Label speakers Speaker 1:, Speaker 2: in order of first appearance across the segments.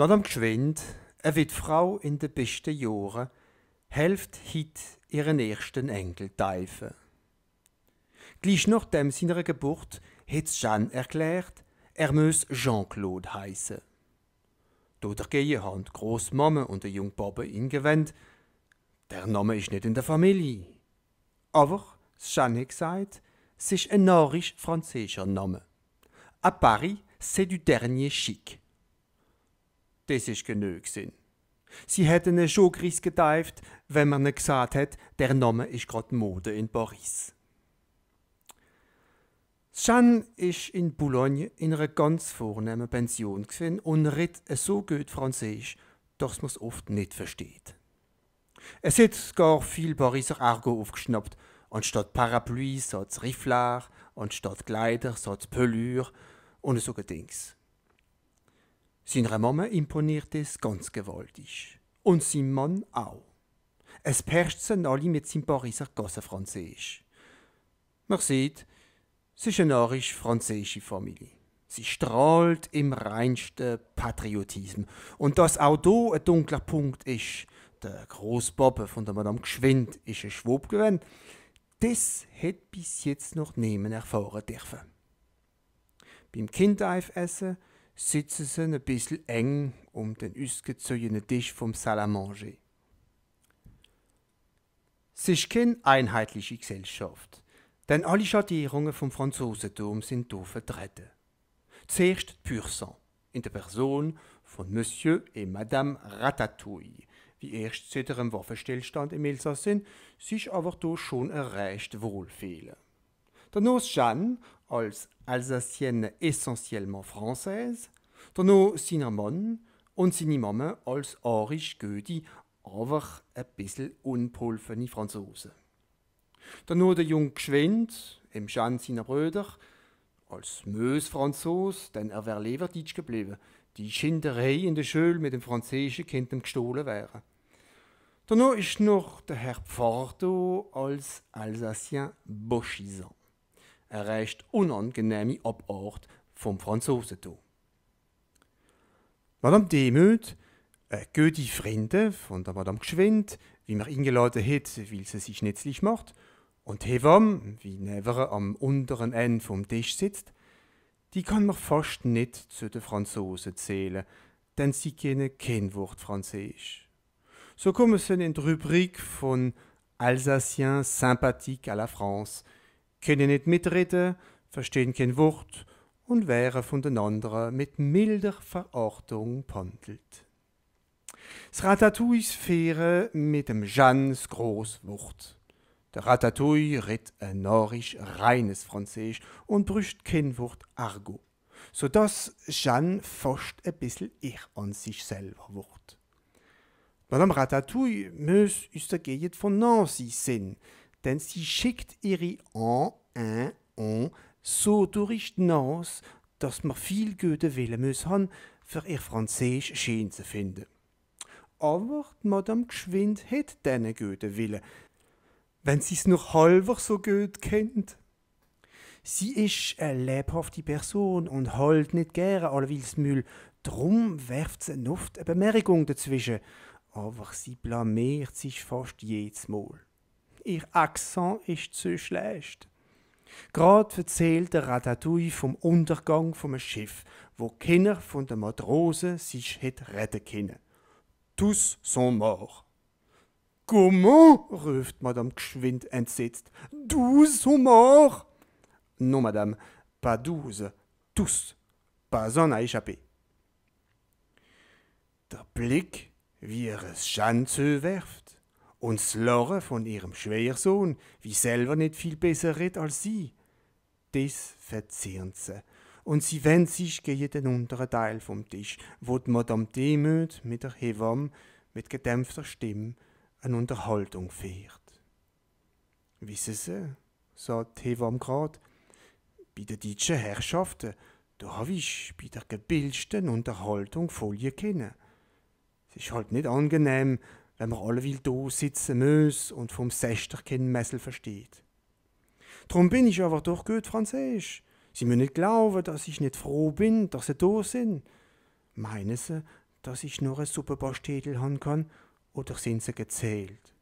Speaker 1: Madame Gschwind, eine Frau in den besten Jahren, helft hit ihren ersten Enkel teifen. Gleich nachdem seiner Geburt hat Jeanne erklärt, er müsse Jean-Claude heißen. Dodagegen haben die Großmama und der Jungbabe ihn gewendet. Der Name ist nicht in der Familie. Aber, Jeanne hat gesagt, es ist ein narisch französischer Name. A Paris, c'est du dernier chic das ist genug Sinn. Sie hätten einen Schogris gedeift, wenn man gesagt hätte, der Name ist gerade Mode in Paris. Jeanne ist in Boulogne in einer ganz vornehmen Pension gewesen und redet so gut Französisch, dass man es oft nicht versteht. Es hat gar viel Pariser Argo aufgeschnappt. Anstatt Parapluie es Rifflar, anstatt Kleider es Pelure und so Dings. Seiner Mama imponiert es ganz gewaltig. Und seinem Mann auch. Es sie alle mit seinem Pariser Gassenfranzösisch. Man sieht, es ist eine arisch-französische Familie. Sie strahlt im reinsten Patriotismus. Und dass auch hier ein dunkler Punkt ist, der Großpapa von der Madame Geschwind ist ein Schwab gewesen, das hätte bis jetzt noch niemand erfahren dürfen. Beim Kindeifessen sitzen sie ein bisschen eng um den ausgezogenen Tisch vom Salamanger. Es ist keine einheitliche Gesellschaft, denn alle Schattierungen vom Franzosentum sind hier vertreten. Zuerst Pursan, in der Person von Monsieur et Madame Ratatouille, die erst seit ihrem Waffenstillstand im Elsass sind, sich aber hier schon erreicht wohlfühlen. Danach Jeanne als Alsacienne essentiellement française, danach seinen Mann und seine Mama als arisch Gödi, einfach ein bisschen unpulfene Franzosen. Danach der Jung Geschwind, im Schand seiner Brüder, als Mös-Franzos, denn er wäre Leverdeutsch geblieben. Die Schinderei in der Schule mit dem französischen Kindern gestohlen wäre. Dann ist noch der Herr Pfarrer als Alsacien Boschisant eine recht unangenehme Abart vom Franzosentum. Madame Demut, eine äh, gute Freundin von der Madame Geschwind, wie man eingeladen hat, weil sie sich nützlich macht, und Hevam, wie never am unteren Ende vom Tisch sitzt, die kann man fast nicht zu den Franzosen zählen, denn sie kennen kein Wort Französisch. So kommen sie in die Rubrik von Alsacien sympathique à la France – können nicht mitreden, verstehen kein Wort und von den anderen mit milder Verachtung behandelt. Das Ratatouille fähre mit dem Jeans Wort. Der Ratatouille redt ein norrisch reines Französisch und brücht kein Wort Argo, so dass Jeanne fast ein bisschen ich an sich selber wird. Madame Ratatouille muss aus der Gegend von Nancy sein, denn sie schickt ihre an, an, an so durch die Nase, dass man viel gute Willen muss haben, für ihr Französisch schön zu finden. Aber Madame Geschwind hat diesen guten Willen, wenn sie es noch halber so gut kennt. Sie ist eine lebhafte Person und holt nicht gerne alleweils Müll. Drum werft sie oft eine Bemerkung dazwischen. Aber sie blamiert sich fast jedes Mal. Ihr Akzent ist zu schlecht. Gerade erzählt der Ratatouille vom Untergang vom Schiff, wo Kinder von den Matrosen sich hätte retten können. Tous sont morts. Comment? ruft Madame geschwind entsetzt. Douze sont morts! Non, Madame, pas douze, tous. Pas un a échappé. Der Blick, wie er es Jeanne zuwerft, und Slore von ihrem Schwiegersohn, wie selber nicht viel besser redet als sie. Das verzehren sie. Und sie wenden sich gegen den unteren Teil vom Tisch, wo die Madame Demut mit der Hewam mit gedämpfter Stimme eine Unterhaltung fährt. Wissen Sie, sagt Hewam Hebamme grad, bei den deutschen Herrschaften, da habe ich bei der gebildsten Unterhaltung Folie kennen. Es ist halt nicht angenehm, wenn man alleweil da sitzen muss und vom Sester kein Messel versteht. Drum bin ich aber doch gut Französisch. Sie müssen nicht glauben, dass ich nicht froh bin, dass sie da sind. Meinen sie, dass ich nur ein Suppe Bastetl haben kann, oder sind sie gezählt?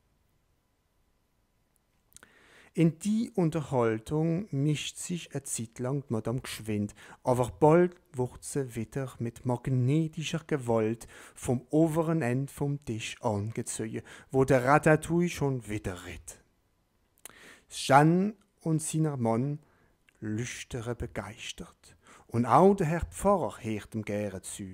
Speaker 1: In die Unterhaltung mischt sich eine Zeit lang die Madame geschwind, aber bald wird sie wieder mit magnetischer Gewalt vom oberen End vom Tisch angezogen, wo der Ratatouille schon wieder ritt. Jeanne und sein Mann lüstere begeistert. Und auch der Herr Pfarrer hört dem gerne zu.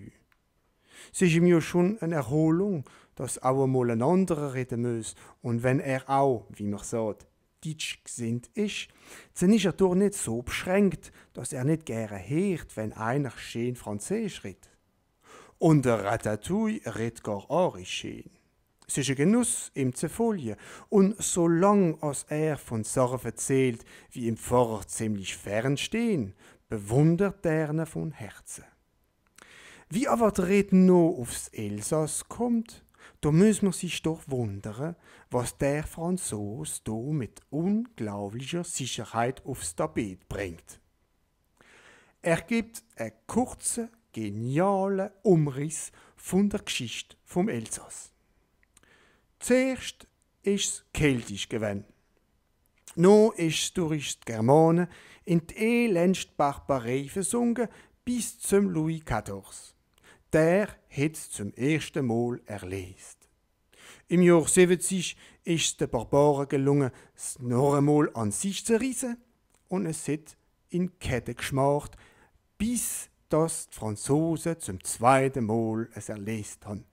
Speaker 1: Es ist ihm ja schon eine Erholung, dass auch einmal ein anderer reden muss und wenn er auch, wie man sagt, Deutsch gesinnt ist, dann ist er doch nicht so beschränkt, dass er nicht gerne hört, wenn einer schön Französisch redet. Und der Ratatouille redet gar auch schön. Es ist ein Genuss, ihm zu folgen. Und solange als er von Sachen erzählt, wie im vorher ziemlich fern stehen, bewundert er ihn von Herzen. Wie aber die Rede noch aufs Elsass kommt, da müssen wir sich doch wundern, was der Franzose da mit unglaublicher Sicherheit aufs Tapet bringt. Er gibt einen kurzen, genialen Umriss von der Geschichte vom Elsass. Zuerst ist es keltisch gewesen. Nun ist es durch die Germanen in die elendste Barbarei versunken bis zum Louis XIV der hat es zum ersten Mal erlesen. Im Jahr 70 ist es den Barbaren gelungen, es noch einmal an sich zu reissen und es hat in Ketten geschmarrt, bis dass die Franzosen zum zweiten Mal es erlest haben.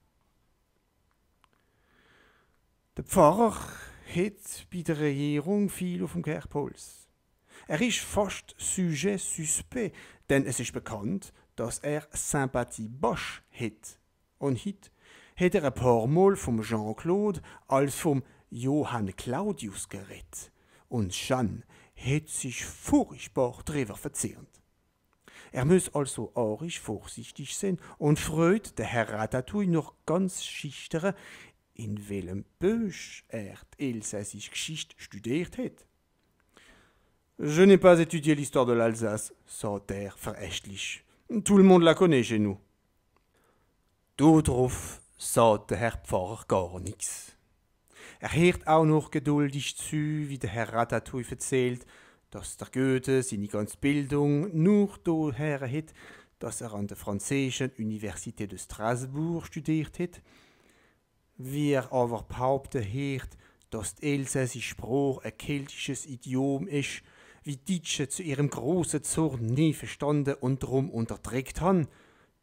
Speaker 1: Der Pfarrer hat bei der Regierung viel auf dem Gerpuls. Er ist fast sujet suspect, denn es ist bekannt, dass er Sympathie Bosch hit und hit hätte er ein paar Mal vom Jean-Claude als vom Johann Claudius geredet. Und Jeanne hätte sich furchtbar drüber verzehrt. Er muss also auch vorsichtig sein und freut der Herr Ratatouille noch ganz schichtere, in welchem Bösch er die elsässische Geschichte studiert hat. Je n'ai pas étudié l'histoire de l'Alsace, sagt er verächtlich. Tout le monde la connaît chez nous. Darauf sagt der Herr Pfarrer gar nichts. Er hört auch noch geduldig zu, wie der Herr Ratatouille erzählt, dass der Goethe seine ganze Bildung nur daher hat, dass er an der französischen Universität de Strasbourg studiert hat. Wie er aber behauptet hört, dass die elsässische Sprache ein keltisches Idiom ist wie Dietsche zu ihrem großen Zorn nie verstanden und drum unterdrückt han,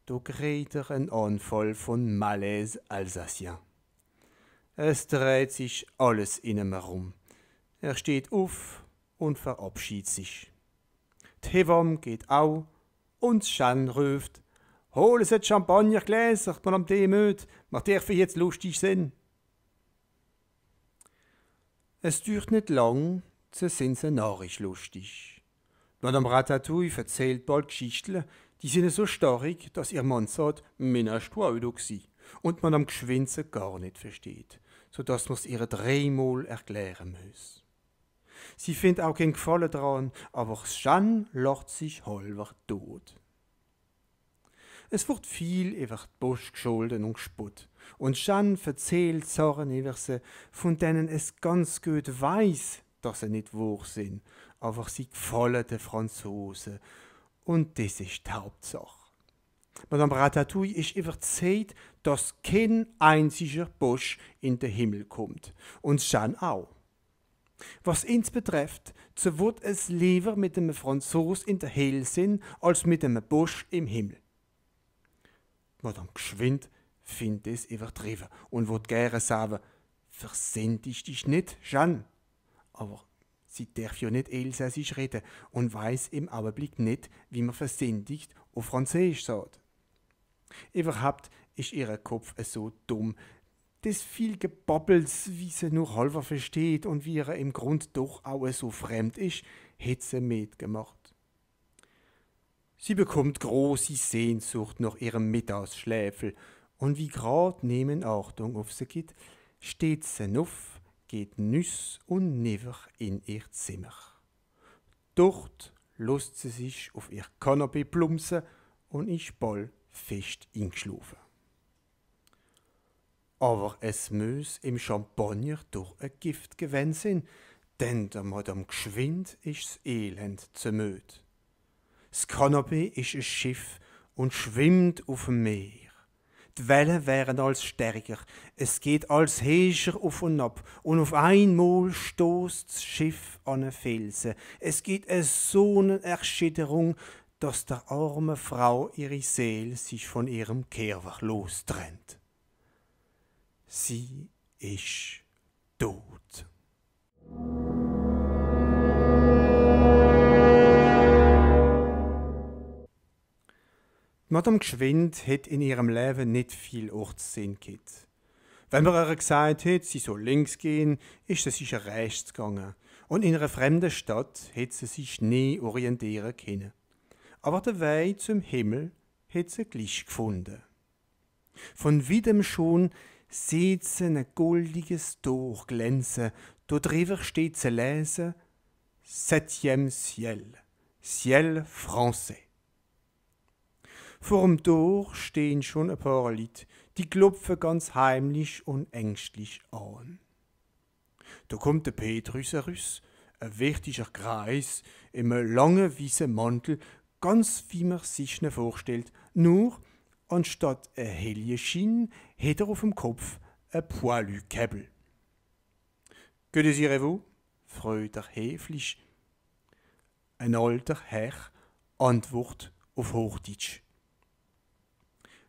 Speaker 1: da kriegt er einen Anfall von Malaise Alsacien. Es dreht sich alles in ihm herum. Er steht auf und verabschiedet sich. Die Hebamme geht auch und Schan ruft, Holen Sie Champagnergläser, man am Demüt, man darf jetzt lustig sein. Es dauert nicht lang so sind sie narisch lustig. Madame Ratatouille erzählt bald Geschichten, die sind so starrig, dass ihr Mann sagt, Männer du gsi und man am Geschwinze gar nicht versteht, so dass es ihr dreimal erklären muss. Sie findet auch kein Gefallen dran, aber Jeanne lacht sich halber tot. Es wird viel über die Busch gescholten und gespott. Und Jeanne erzählt Sachen über sie, von denen es ganz gut weiß, dass sie nicht wahr sind, aber sie gefallen den Franzosen. Und das ist die Hauptsache. Madame Ratatouille ist überzeugt, dass kein einziger Busch in den Himmel kommt. Und Jeanne auch. Was ins betrifft, so wird es lieber mit einem Franzos in der Hill sein, als mit einem Busch im Himmel. Madame Geschwind findet es übertrieben und wird gerne sagen, versinnt ich dich nicht, Jeanne? aber sie darf ja nicht Elsässisch reden und weiß im Augenblick nicht, wie man versündigt auf Französisch sagt. Überhaupt ist ihr Kopf so dumm, Das viel Gebabbels, wie sie nur halber versteht und wie ihr im Grund doch auch so fremd ist, hat sie mitgemacht. Sie bekommt große Sehnsucht nach ihrem Mittagsschläfel und wie grad nehmen Achtung auf sie geht, steht sie auf, geht nüs und niver in ihr Zimmer. Dort lässt sie sich auf ihr Kanapee plumpsen und ist bald fest eingeschlafen. Aber es müß im Champagner durch ein Gift gewesen sein, denn der Madame Geschwind ist das Elend zu müde. Das Kanapee ist ein Schiff und schwimmt auf dem Meer. Die Wellen wären als stärker. Es geht als Heischer auf und ab. Und auf einmal stoßt das Schiff an einen Felsen. Es gibt eine so eine Erschütterung, dass der arme Frau ihre Seele sich von ihrem Kehrwach lostrennt. Sie ist tot. Madame Geschwind hat in ihrem Leben nicht viel Ortssinn gehabt. Wenn man ihr gesagt hat, sie soll links gehen, ist sie sicher rechts gegangen. Und in einer fremden Stadt hat sie sich nie orientieren können. Aber der Weg zum Himmel hat sie gleich gefunden. Von weitem schon sieht sie ein goldiges Tor glänzen. Dort drüber steht zu lesen, Septième Ciel, Ciel Français. Vor dem Tor stehen schon ein paar Leute, die klopfen ganz heimlich und ängstlich an. Da kommt der Petrus heraus, ein wichtiger Kreis, im langen weißen Mantel, ganz wie man sich ne vorstellt. Nur, anstatt ein Helieschien, hat er auf dem Kopf ein Poilu-Käbel. Que désirez-vous? freut er höflich. Ein alter Herr antwortet auf Hochdeutsch.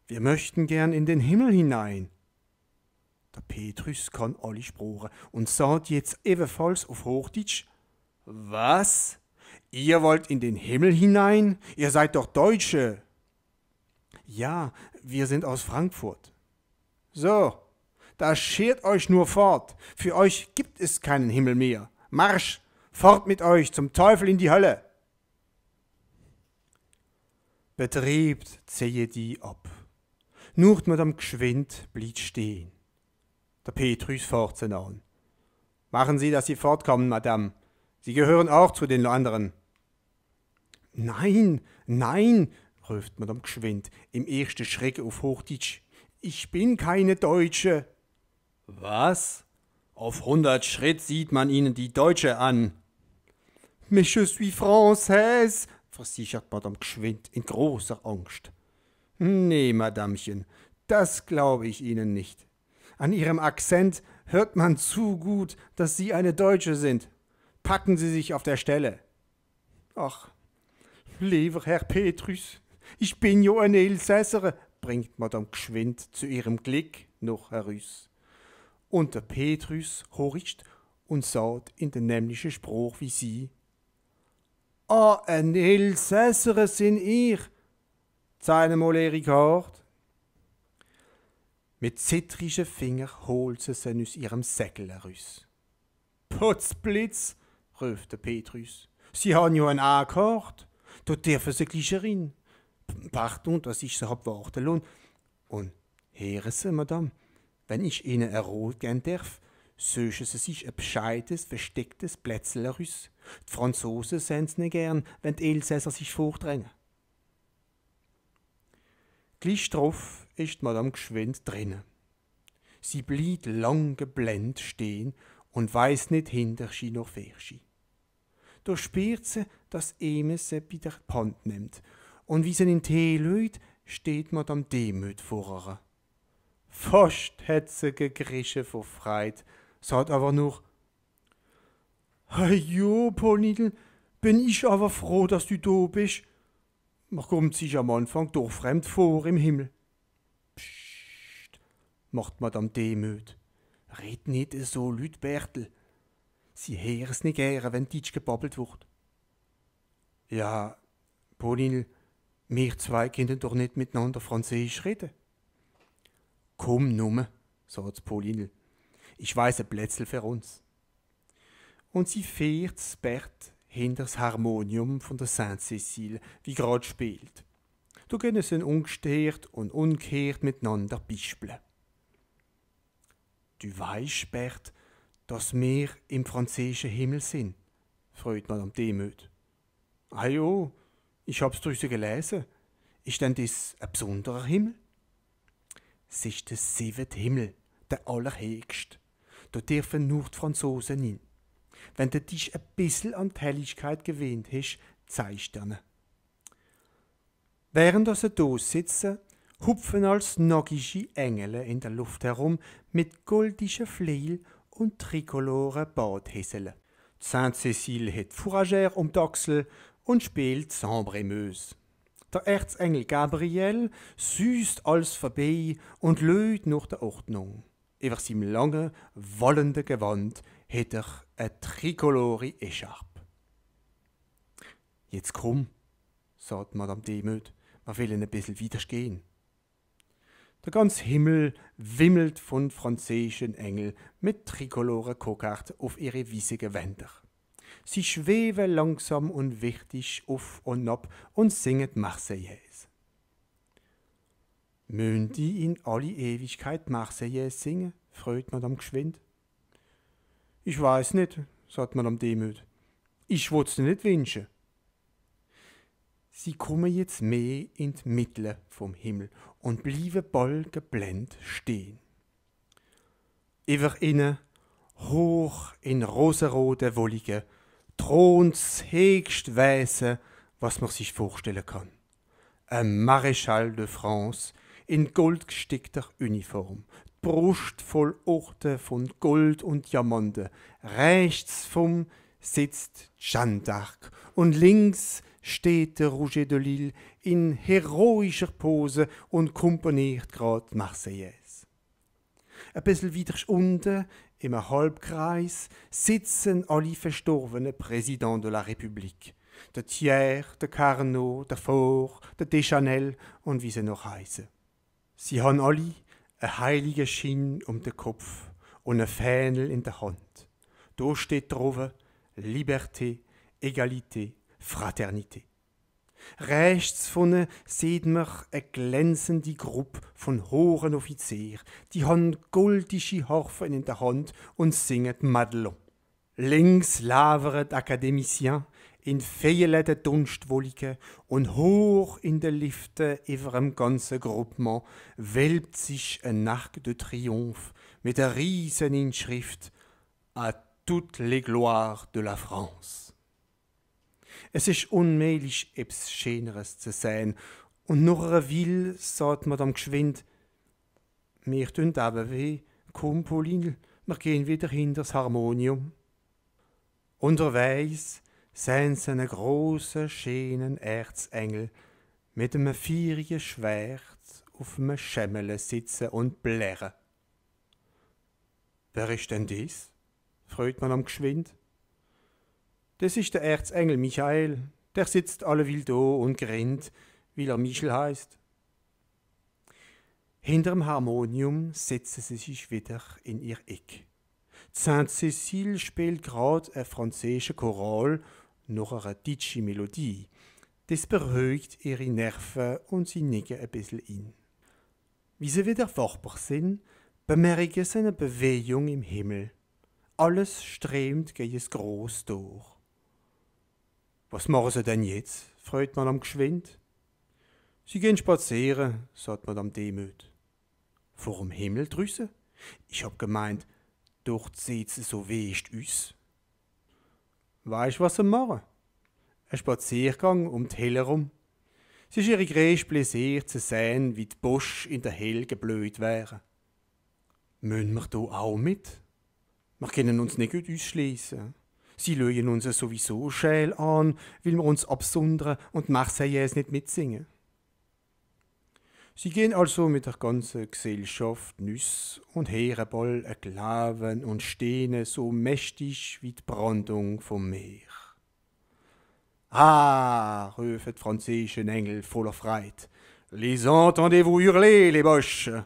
Speaker 1: Wir möchten gern in den Himmel hinein. Der Petrus kann alle Sprachen und sagt jetzt ebenfalls auf Hochdeutsch, was? Ihr wollt in den Himmel hinein? Ihr seid doch Deutsche. Ja, wir sind aus Frankfurt. So, da schert euch nur fort. Für euch gibt es keinen Himmel mehr. Marsch, fort mit euch zum Teufel in die Hölle. Betriebt zähe die ab. Nur man am Geschwind bleibt stehen. Der Petrus fährt sie an. Machen Sie, dass Sie fortkommen, Madame. Sie gehören auch zu den anderen. Nein, nein, ruft Madame geschwind, im ersten Schreck auf Hochdeutsch. Ich bin keine Deutsche. Was? Auf hundert Schritt sieht man Ihnen die Deutsche an. Mais je suis française, versichert Madame geschwind in großer Angst. Nee, Madamchen, das glaube ich Ihnen nicht. An Ihrem Akzent hört man zu gut, dass Sie eine Deutsche sind. Packen Sie sich auf der Stelle. Ach, lieber Herr Petrus, ich bin jo eine Elsässerin, bringt Madame geschwind zu ihrem Glück noch heraus. Und der Petrus horcht und sagt in den nämlichen Spruch wie sie: Ah, eine Elsässerin sind ihr. Zweimal ihre Garde. Mit zittrischen Fingern holt sie sie aus ihrem Säckel heraus. Putzblitz, ruft der Petrus. Sie haben ja einen angehört. Da dürfen sie gleich rein. Pardon, das ist so hab warten lassen. Und hören Sie, Madame, wenn ich Ihnen ein Rot geben darf, suchen Sie sich ein bescheites, verstecktes Plätzchen raus. Die Franzosen sehen es nicht gern, wenn die Elsässer sich vordrängen. Gleich drauf ist Madame geschwind drinnen. Sie blieb lang geblendet stehen und weiß nicht hinter sie noch Ferschi. Da spürt sie, dass Emes sie bei der Hand nimmt. Und wie sie in den Tee läuft, steht Madame Demüt vor ihr. Fast hat sie gegrischen vor Freit, sagt aber nur, Hey jo, Ponidel, bin ich aber froh, dass du da bist. Man kommt sich am Anfang doch fremd vor im Himmel. Psst, macht Madame Demüt. Red nicht so, Lüt Bertel. Sie es nicht gern, wenn Ditsch gebabbelt wird. Ja, Bonil, wir zwei können doch nicht miteinander Französisch reden. Komm nume, sagt Pauline. Ich weiß ein Plätzl für uns. Und sie fährt's Bert hinter das Harmonium von der saint Cécile, wie gerade spielt. Da können sie ungestört und unkehrt miteinander bispeln. Du weißt, Bert, dass wir im französischen Himmel sind, freut man am Demüt. Ah jo, ich hab's durch sie gelesen. Ist denn das ein besonderer Himmel? Es ist der siebte Himmel, der allerhöchste. Da dürfen nur die Franzosen hin. Wenn der Tisch ein bisschen an die Helligkeit gewöhnt hast, zeigst du ihnen. Während sie da sitzen, hupfen als nogische Engel in der Luft herum mit goldischen Flügeln und tricoloren Badhässeln. Sainte-Cécile hat Fouragère um die Achsel und spielt Sambremeuse. Der Erzengel Gabriel süßt alles vorbei und löht nach der Ordnung über seinem langen, wallenden Gewand hat er eine tricolori Echarp. Jetzt komm, sagt Madame Demut, wir wollen ein bisschen weitergehen. Der ganze Himmel wimmelt von französischen Engeln mit tricolore Kokart auf ihre wiesige Wände. Sie schweben langsam und wichtig auf und ab und singen Marseillaise. Münd die in alle Ewigkeit Marseillaise singen? freut Madame geschwind. Ich weiß nicht, sagt Madame Demüt. Ich wollt's dir nicht wünschen. Sie kommen jetzt mehr in die Mitte vom Himmel und bleiben geblendet stehen. Iver innen, hoch in rosenroten Wolligen, thron's hegst Wesen, was man sich vorstellen kann. Ein Maréchal de France, in goldgestickter Uniform, Brust voll Orte von Gold und Diamanten. Rechts vom sitzt Jeanne d'Arc und links steht der Rouget de Lille in heroischer Pose und komponiert gerade Marseillaise. Ein bisschen weiter unten, im Halbkreis, sitzen alle verstorbenen Präsidenten de la République. Der Thiers, der Carnot, der Faure, der Deschanel und wie sie noch heißen. Sie haben alle einen heiligen Schein um den Kopf und einen Fähnel in der Hand. Da steht drauf Liberté, Egalité, Fraternité. Rechts von ihnen sieht man eine glänzende Gruppe von hohen Offizieren. Die haben goldische Harfen in der Hand und singen Madelon. Links lavert Akademicien, in vielen Dunstwolken und hoch in den Liften über dem ganzen Gruppement wölbt sich ein Nacht de Triomphe mit der riesen Inschrift «À toutes les gloires de la France». Es ist unmählich etwas Schöneres zu sehen. Und nur einer will sagt man dann geschwind, «Mir tun aber weh, komm, Pauline, wir gehen wieder hinters Harmonium.» Unterwegs sehen sie einen große, schönen Erzengel mit einem feurigen Schwert auf einem Schemmele sitzen und blären. Wer ist denn dies? fragt man am Geschwind. Das ist der Erzengel Michael, der sitzt alleweil do und grinnt, weil er Michel heißt. Hinterm Harmonium setzen sie sich wieder in ihr Eck. Saint Cécile spielt gerade einen französischen Choral nach einer Ditschi-Melodie. Das beruhigt ihre Nerven und sie nicken ein bisschen in. Wie sie wieder wachbar sind, bemerken sie eine Bewegung im Himmel. Alles strömt gegen das Groß durch. Was machen sie denn jetzt? freut man am Geschwind. Sie gehen spazieren, sagt man am Demüt. Vor dem Himmel drüsse? Ich hab gemeint, dort seht sie so west üs. Weißt du, was sie machen? Ein Spaziergang um die Helle herum. Es ist ihre größtes Pläsier zu sehen, wie die Bosch in der Hell geblüht wären. Müssen wir hier auch mit? Wir können uns nicht gut ausschliessen. Sie lösen uns sowieso schäl an, weil wir uns absondern und machen es nicht mitsingen. Sie gehen also mit der ganzen Gesellschaft nüss und herenball Klaven und stehne so mächtig wie die Brandung vom Meer. Ah, rufen die französischen Engel voller Freude. Les entendez-vous hurler, les Boches?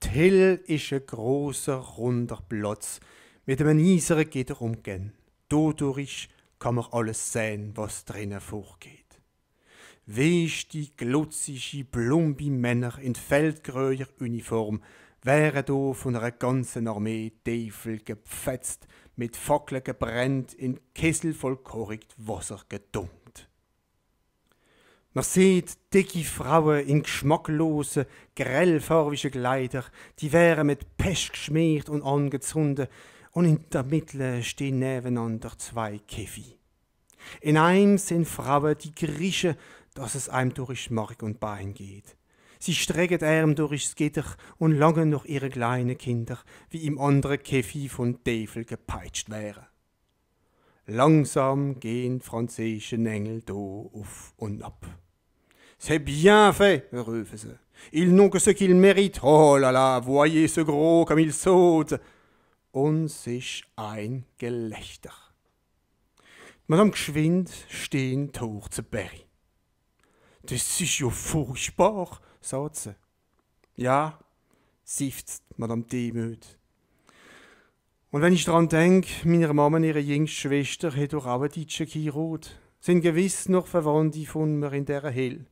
Speaker 1: Till ist ein großer runder Platz. Mit einem Eiseren Gitter umgehen. Dodurch kann man alles sehen, was drinnen vorgeht. Wees die glotzige, plumpe Männer in feldgröier Uniform wären do von einer ganzen Armee Teufel gepfetzt, mit Fackeln gebrennt, in Kessel voll korrekt Wasser gedunkt. Man sieht dicke Frauen in geschmacklosen, grellfarbigen Kleider, die wären mit Pest geschmiert und angezündet, und in der Mitte stehen nebeneinander zwei Käfi. In einem sind Frauen die Griechen, dass es einem durch Mark und Bein geht. Sie strecken Arm durchs Gitter und langen noch ihre kleinen Kinder, wie im anderen Käfi von Tefel gepeitscht wären. Langsam gehen französische Engel do auf und ab. C'est bien fait, rufen sie. Ils n'ont que ce qu'ils méritent. Oh là là, voyez ce gros comme il saute. Und sich ein Gelächter. Madame geschwind stehen hoch zu Berry. Das ist ja furchtbar, sagt sie. Ja, seufzt Madame Demüt. Und wenn ich daran denke, meiner Mama und ihre jüngste Schwester hat doch auch einen Deutschen geheiratet, sind gewiss noch Verwandte von mir in dieser Hill.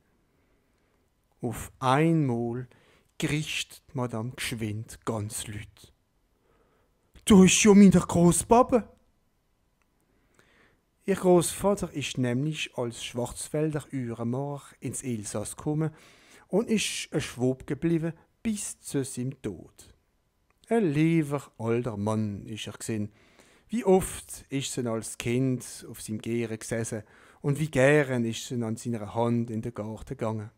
Speaker 1: Auf einmal gerichtet Madame geschwind ganz lüt. Du bist ja mein Großpapa, Ihr Großvater ist nämlich als Schwarzwälder Uhremacher ins Elsass gekommen und ist ein Schwab geblieben bis zu seinem Tod. Ein lieber alter Mann ist er gesehen. Wie oft ist er als Kind auf seinem Gehren gesessen und wie gern ist er an seiner Hand in den Garten gegangen.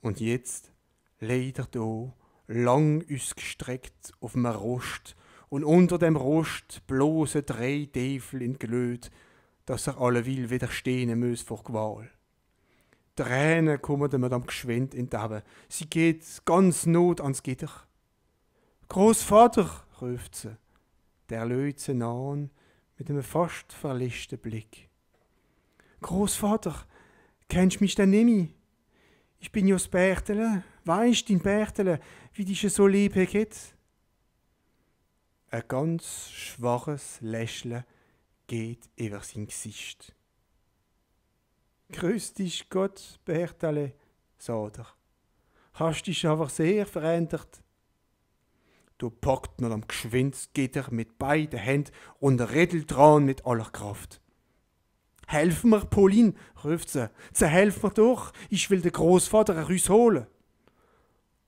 Speaker 1: Und jetzt leider da, lang ausgestreckt auf einem Rost, und unter dem Rost bloße drei Teufel in Glöd, dass er alle will widerstehen muss vor Qual. Tränen kommen der Madame geschwind in die Augen. Sie geht ganz not ans Gitter. Großvater, ruft sie. Der lädt sie an mit einem fast verlischten Blick. Großvater, kennst mich denn nimi? Ich bin jos Bärtele, Bertele. Weißt, dein Bärtele, wie dich so lieb geht?« ein ganz schwaches Lächeln geht über sein Gesicht. Grüß dich Gott, Bertale, sagt er. Hast dich aber sehr verändert. Du packt ihn am Geschwind geht er mit beiden Händen und rettelt dran mit aller Kraft. Helf mir, Pauline, ruft sie. Ze helf mir doch, ich will den Großvater holen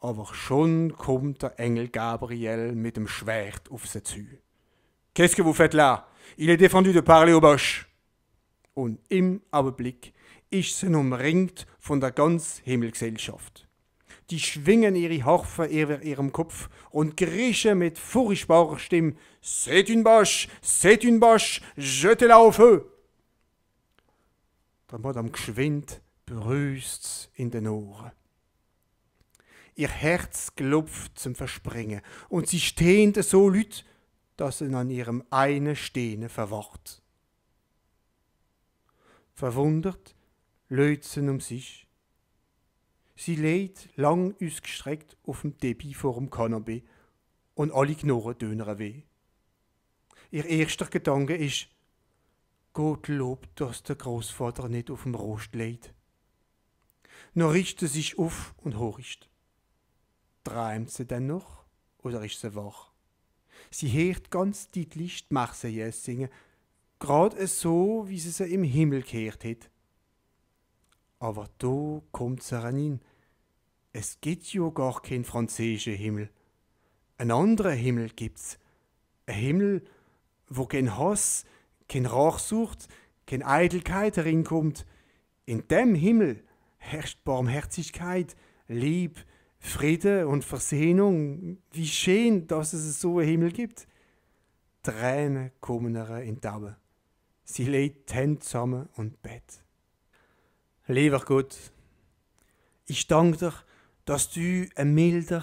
Speaker 1: aber schon kommt der Engel Gabriel mit dem Schwert auf sie zu. Qu'est-ce que vous faites là? Il est défendu de parler au Bosch. Und im Augenblick ist sie umringt von der ganzen Himmelgesellschaft. Die schwingen ihre Harfe über ihrem Kopf und grischen mit furchtbarer Stimme C'est une Bosch! C'est une Bosch! Jetez-la au feu! Der Madame geschwind brüst's in den Ohren ihr Herz klopft zum Verspringen. Und sie stehende so lüt, dass sie an ihrem einen Stehne verwacht. Verwundert läut um sich. Sie lädt lang ausgestreckt auf dem Debi vor dem Cannabis und alle Knochen dönern weh. Ihr erster Gedanke ist, Gott lobt, dass der Großvater nicht auf dem Rost lädt. Noch richtet sich auf und horcht träumt sie denn noch oder ist sie wach? Sie hört ganz deutlich die Marseillaise singen, gerade so, wie sie sie im Himmel gehört hat. Aber da kommt sie rein. Es gibt ja gar keinen französischen Himmel. Ein anderer Himmel gibt's. Ein Himmel, wo kein Hass, kein Rachsucht, kein Eitelkeit herinkommt. In dem Himmel herrscht Barmherzigkeit, Lieb, Friede und Versehnung. Wie schön, dass es so einen Himmel gibt. Tränen kommen ihr in die Augen. Sie legt die Hände zusammen und bett. Lieber Gott, ich danke dir, dass du ein milder,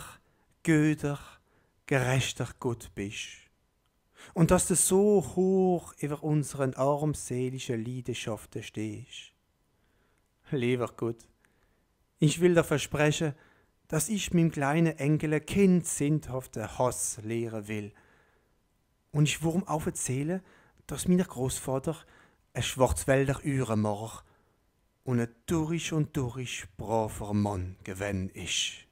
Speaker 1: güter, gerechter Gott bist. Und dass du so hoch über unseren armseligen Leidenschaften stehst. Lieber Gott, ich will dir versprechen, dass ich meinem kleinen Enkele Kind sinnhafte Hass lehren will. Und ich wurm auf erzählen, dass mein Großvater ein Schwarzwälder Uhrenmacher und ein durch und durch braver Mann gewesen ist.